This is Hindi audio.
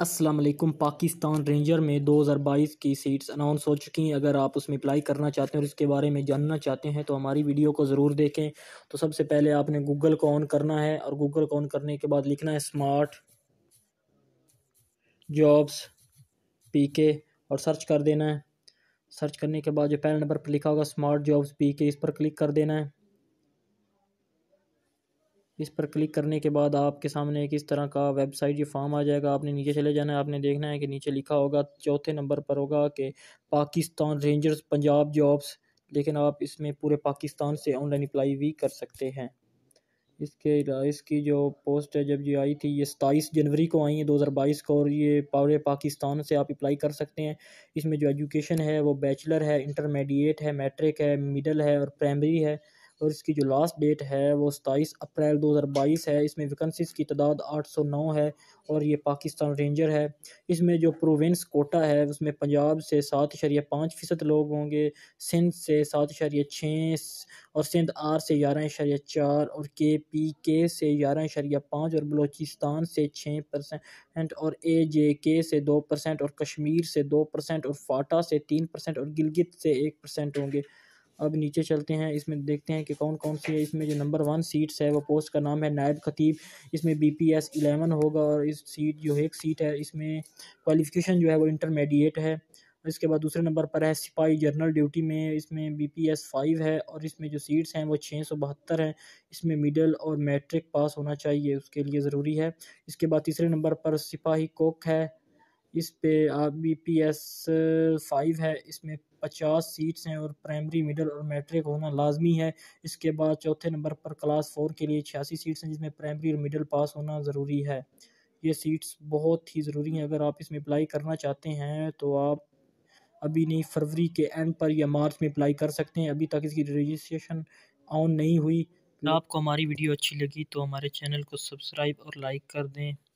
असलम पाकिस्तान रेंजर में 2022 की सीट्स अनाउंस हो चुकी हैं अगर आप उसमें अप्लाई करना चाहते हैं और इसके बारे में जानना चाहते हैं तो हमारी वीडियो को ज़रूर देखें तो सबसे पहले आपने गूगल को ऑन करना है और गूगल को ऑन करने के बाद लिखना है स्मार्ट जॉब्स पीके और सर्च कर देना है सर्च करने के बाद जो पहले नंबर पर लिखा होगा स्मार्ट जॉब्स पी के इस पर क्लिक कर देना है इस पर क्लिक करने के बाद आपके सामने एक इस तरह का वेबसाइट ये फॉर्म आ जाएगा आपने नीचे चले जाना है आपने देखना है कि नीचे लिखा होगा चौथे नंबर पर होगा कि पाकिस्तान रेंजर्स पंजाब जॉब्स लेकिन आप इसमें पूरे पाकिस्तान से ऑनलाइन अप्लाई भी कर सकते हैं इसके इसकी जो पोस्ट है जब ये आई थी ये सताईस जनवरी को आई है दो हज़ार बाईस को और ये पूरे पाकिस्तान से आप अप्लाई कर सकते हैं इसमें जो एजुकेशन है वो बैचलर है इंटरमीडिएट है मैट्रिक है मिडल है और प्राइमरी है और इसकी जो लास्ट डेट है वो सताईस अप्रैल 2022 है इसमें वैकेंसीज़ की तादाद 809 है और ये पाकिस्तान रेंजर है इसमें जो प्रोविंस कोटा है उसमें पंजाब से सात शरिया पाँच फ़ीसद लोग होंगे सिंध से सात शरिया छः और सिंध आर से ग्यारह शरिया चार और के पी के से ग्यारह शरिया पाँच और बलूचिस्तान से छः परसेंट और ए जे के से दो परसेंट और कश्मीर से दो परसेंट और फाटा से तीन परसेंट और गिलगित से एक परसेंट होंगे अब नीचे चलते हैं इसमें देखते हैं कि कौन कौन सी है इसमें जो नंबर वन सीट्स है वो पोस्ट का नाम है नायब खतीब इसमें बी पी एस इलेवन होगा और इस सीट जो है एक सीट है इसमें क्वालिफिकेशन जो है वो इंटरमीडिएट है इसके बाद दूसरे नंबर पर है सिपाही जनरल ड्यूटी में इसमें बी पी एस फाइव है और इसमें जो सीट्स हैं वो छः सौ बहत्तर हैं इसमें मिडल और मैट्रिक पास होना चाहिए उसके लिए ज़रूरी है इसके बाद तीसरे नंबर पर सिपाही कोक है इस पे बी पी एस फाइव है इसमें पचास सीट्स हैं और प्राइमरी मिडल और मैट्रिक होना लाजमी है इसके बाद चौथे नंबर पर क्लास फोर के लिए छियासी सीट्स हैं जिसमें प्राइमरी और मिडल पास होना ज़रूरी है ये सीट्स बहुत ही ज़रूरी हैं अगर आप इसमें अप्लाई करना चाहते हैं तो आप अभी नहीं फरवरी के एंड पर या मार्च में अप्लाई कर सकते हैं अभी तक इसकी रजिस्ट्रेशन ऑन नहीं हुई आपको हमारी वीडियो अच्छी लगी तो हमारे चैनल को सब्सक्राइब और लाइक कर दें